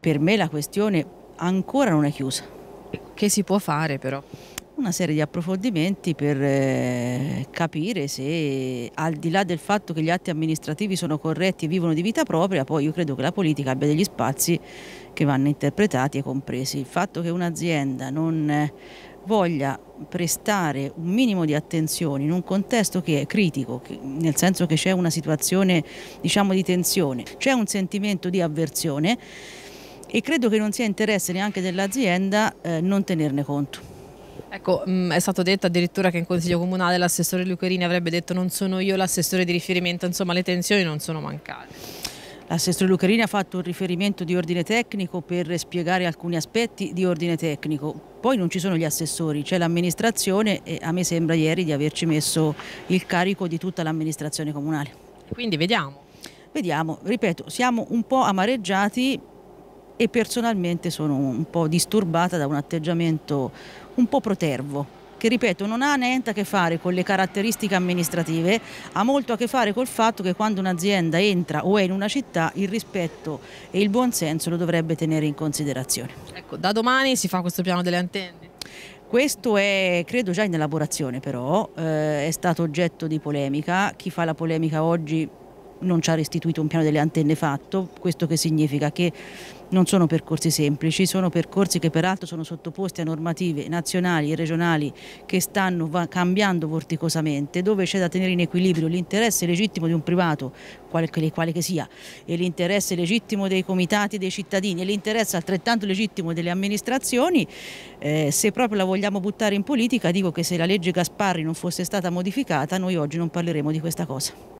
Per me la questione ancora non è chiusa. Che si può fare però? Una serie di approfondimenti per eh, capire se al di là del fatto che gli atti amministrativi sono corretti e vivono di vita propria, poi io credo che la politica abbia degli spazi che vanno interpretati e compresi. Il fatto che un'azienda non eh, voglia prestare un minimo di attenzione in un contesto che è critico, nel senso che c'è una situazione diciamo, di tensione, c'è un sentimento di avversione e credo che non sia interesse neanche dell'azienda eh, non tenerne conto. Ecco, mm, è stato detto addirittura che in Consiglio Comunale l'assessore Lucherini avrebbe detto non sono io l'assessore di riferimento, insomma le tensioni non sono mancate. L'assessore Lucarini ha fatto un riferimento di ordine tecnico per spiegare alcuni aspetti di ordine tecnico. Poi non ci sono gli assessori, c'è l'amministrazione e a me sembra ieri di averci messo il carico di tutta l'amministrazione comunale. Quindi vediamo. Vediamo, ripeto, siamo un po' amareggiati e personalmente sono un po' disturbata da un atteggiamento un po' protervo che ripeto non ha niente a che fare con le caratteristiche amministrative, ha molto a che fare col fatto che quando un'azienda entra o è in una città il rispetto e il buonsenso lo dovrebbe tenere in considerazione. Ecco, da domani si fa questo piano delle antenne? Questo è, credo, già in elaborazione però, eh, è stato oggetto di polemica, chi fa la polemica oggi non ci ha restituito un piano delle antenne fatto, questo che significa che non sono percorsi semplici, sono percorsi che peraltro sono sottoposti a normative nazionali e regionali che stanno cambiando vorticosamente, dove c'è da tenere in equilibrio l'interesse legittimo di un privato, quale, quale che sia, e l'interesse legittimo dei comitati dei cittadini e l'interesse altrettanto legittimo delle amministrazioni. Eh, se proprio la vogliamo buttare in politica, dico che se la legge Gasparri non fosse stata modificata, noi oggi non parleremo di questa cosa.